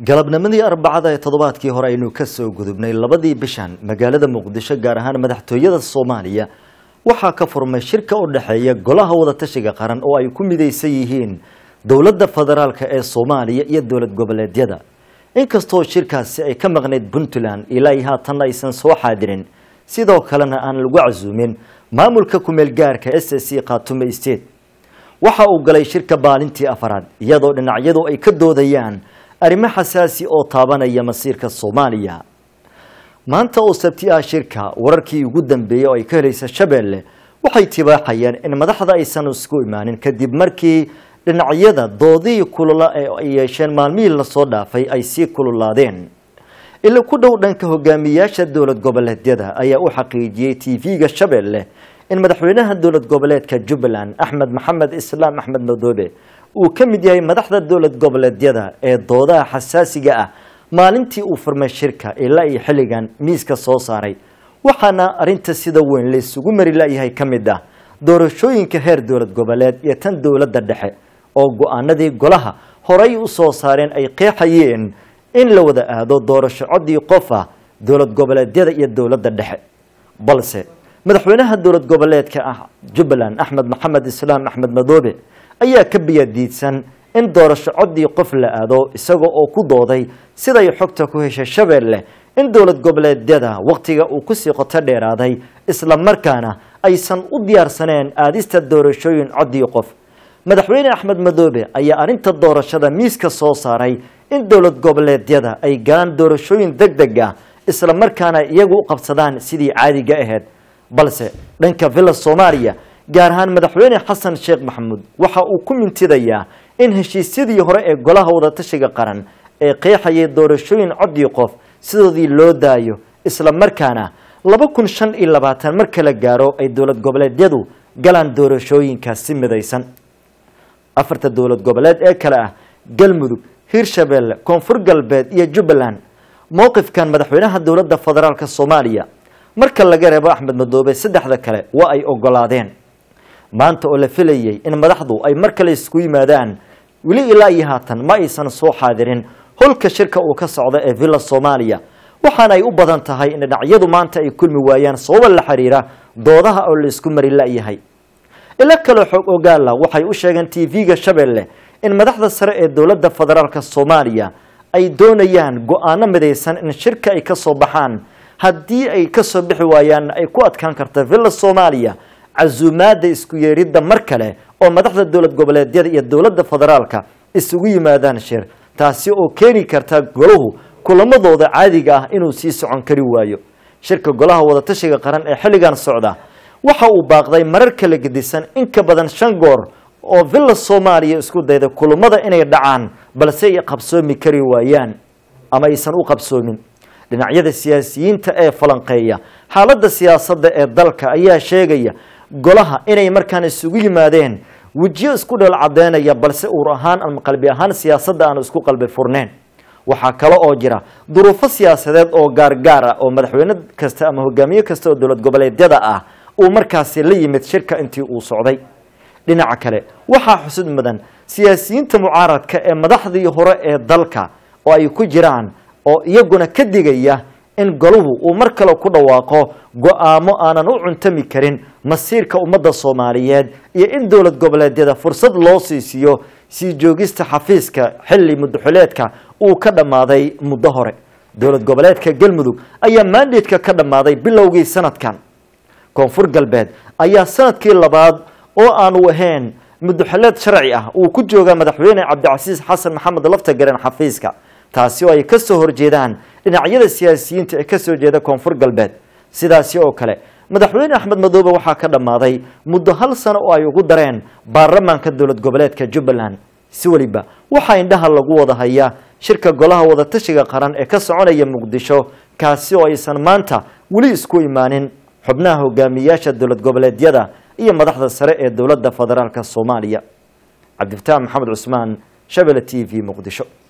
galabnimadii arbacada ee toddobaadkii hore aynu ka soo gudubnay labadii bishan magaalada muqdisho gaar ahaan madaxtooyada soomaaliya waxaa ka furmay shirka u dhexeeya golaha wadatashiga qaran oo ay ku midaysan yihiin dowladda federaalk ee soomaaliya iyo dowlad goboleedyada inkastoo shirkaasi ay ka maqnayd puntland ilaa haatan aysan soo xaadirin sidoo kalena aan lagu casuumin maamulka kumeelgaarka s c khatume state waxa uu galay shirka baalintii afaraad iyadoo dhinacyadu ay ka doodayaan arrimo xasaasi oo taabanaya masiirka soomaaliya maanta oo sabti ah shirka wararkii ugu dambeeyey oo ay ka helaysa shabeelle waxay tibaaxayeen in madaxda aysan isku imaanin kadib markii dhinacyada doodihii kulula ee ay yeesheen maalmihii lasoo dhaafay ay sii kululaadeen ila ku dhow dhanka hogaamiyayaasha dowlad goboleedyada ayaa u xaqiijiyey v ga shabeelle in madaxweynaha dowlad goboleedka jubbaland axmed maxamed islaam axmed madoobe uu ka mid yahay madaxda dowlad goboleedyada ee doodaha xasaasiga ah maalintii uu furmay shirka ilaa iyo xilligan miiska soo saaray waxaana arrinta sida weyn laysugu mari layahay ka mid ah doorashooyinka heer dowlad goboleed iyo tan dowladda dhexe oo go-aanadii golaha horay u soo saareen ay qeexayeen in la wada aado doorasho coddii qof ah dowlad goboleedyada iyo dowladda dhexe balse madaxweynaha dowlad goboleedka ah jubbaland axmed maxamed islaam axmed madoobe ayaa ka biyaadiidsan in doorasho coddii qof la aado isaga oo ku dooday siday xogta ku heshay shabeelle in dowlad goboleedyada waqtiga uu kusii qoto dheeraaday isla markaana aysan u diyaarsaneen aadista doorashooyin coddii qof madaxweyne axmed madoobe ayaa arrinta doorashada miiska soo saaray in dowlad goboleedyada ay galaan doorashooyin deg deg ah isla markaana iyagu u qabsadaan sidii caadiga aheed balse dhanka villa soomaaliya gaar ahaan madaxweyne xasan sheekh maxamuud waxa uu ku mintidayaa in heshiisyadii hore ee golaha wadatashiga qaran ee qeexayay doorashooyin codii qof sidoodii loo daayo isla markaana laba kun shan iyo labaatan mar kala gaaro ay dowlad goboleedyadu galaan doorashooyinkaas si midaysan afarta dowlad goboleed ee kale ah galmudug hirshabeelle koonfur galbeed iyo jubbaland mowqifkan madaxweynaha dowladda federaalk soomaaliya marka laga reebo axmed madoobe saddexda kale waa ay ogolaadeen maanta oo la filayay in madaxdu ay mar kale isku yimaadaan weli ilaa iyo haatan ma aysan soo xaadirin holka shirka uu ka socdo ee villa soomaaliya waxaana ay u badan tahay in dhinacyadu maanta ay kulmi waayaan sababa la xiriira doodaha oo laisku mari la-yahay ilo kaloo xoog ogaala ah waxay u sheegeen t v ga shabeelle in madaxda sare ee dowladda federaalk soomaaliya ay doonayaan go-aano midaysan in shirka ay ka soo baxaan haddii ay ka soo bixi waayaanna ay ku adkaan karta villa soomaaliya casuumaadda isku yeeridda mar kale oo madaxda dowlad goboleedyada iyo dowladda federaalka isugu yimaadaan sheer taasi oo keeni karta golahu kulamadooda caadiga ah inuu sii socon kari waayo shirka golaha wadatashiga qaran ee xilligan socda waxa uu baaqday marar kala gedisan in ka badan shan goor oo villa soomaaliya isku dayda kulamada inay dhacaan balse ay qabsoomi kari waayaan ama aysan u qabsoomin dhinacyada siyaasiyiinta ee falanqeeya xaaladda siyaasadda ee dalka ayaa sheegaya golaha inay markaan isugu yimaadeen wejiyo isku dheel caddeynaya balse uur ahaan ama qalbi ahaan siyaasadda aan isku qalbi furneyn waxaa kale oo jira duruufo siyaasadeed oo gaargaar ah oo madaxweyne kasta ama hogaamiye kasta oo dowlad goboleedyada ah uu markaasi la yimid shirka intii uu socday dhinaca kale waxaa xusud mudan siyaasiyiinta mucaaradka ee madaxdii hore ee dalka oo ay ku jiraan oo iyaguna ka digaya in golahu uu mar kale ku dhawaaqo go-aamo aanan u cuntami karin masiirka ummadda soomaaliyeed iyo in dowlad goboleedyada fursad loo siisiiyo sii joogista xafiiska xilli mudaxuleedka uu ka dhammaaday muddo hore dowlad goboleedka galmudug ayaa maandeedka ka dhammaaday bilowgii sanadkan koonfur galbeed ayaa sanadkii labaad oo aanu ahayn mudaxuleed sharci ah uu ku jooga madaxweyne cabdicasiis xasan maxamed lafta garan xafiiska taasi oo ay kasoo horjeedaan dhinacyada siyaasiyiinta ee kasoo jeeda koonfur galbeed sidaasi oo kale madaxweyne axmed madoobe waxaa ka dhammaaday muddo hal sano oo ay ugu dareen baarlamaanka dowlad goboleedka jubbaland si weliba waxaa indhaha lagu wada hayaa shirka golaha wadatashiga qaran ee ka soconaya muqdisho kaasi oo aysan maanta weli isku imaanin xubnaha hogaamiyeyaasha dowlad goboleedyada iyo madaxda sare ee dowladda federaalk soomaaliya cabdifataax maxamed cusmaan shabele t v muqdisho